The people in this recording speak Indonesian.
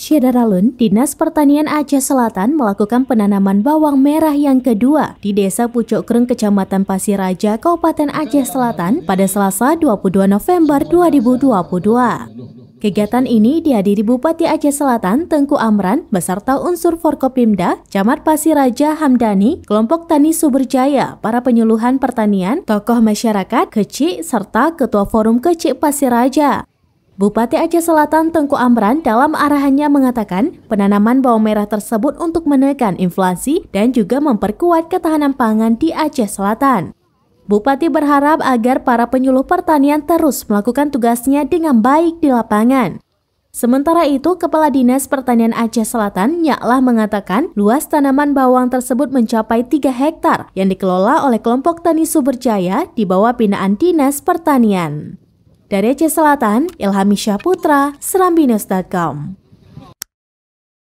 Syedaralun, Dinas Pertanian Aceh Selatan melakukan penanaman bawang merah yang kedua di Desa Pucuk Kereng, Kecamatan Raja, Kabupaten Aceh Selatan pada Selasa 22 November 2022. Kegiatan ini dihadiri Bupati Aceh Selatan Tengku Amran beserta unsur Forkopimda, Camat Raja Hamdani, kelompok tani Suberjaya, para penyuluhan pertanian, tokoh masyarakat, kecil, serta Ketua Forum Kecil Raja. Bupati Aceh Selatan Tengku Amran dalam arahannya mengatakan penanaman bawang merah tersebut untuk menekan inflasi dan juga memperkuat ketahanan pangan di Aceh Selatan. Bupati berharap agar para penyuluh pertanian terus melakukan tugasnya dengan baik di lapangan. Sementara itu, Kepala Dinas Pertanian Aceh Selatan Nyaklah mengatakan luas tanaman bawang tersebut mencapai 3 hektar yang dikelola oleh kelompok tani Sumberjaya di bawah binaan Dinas Pertanian. Dari Aceh Selatan, Ilhami Putra, serambinus.com.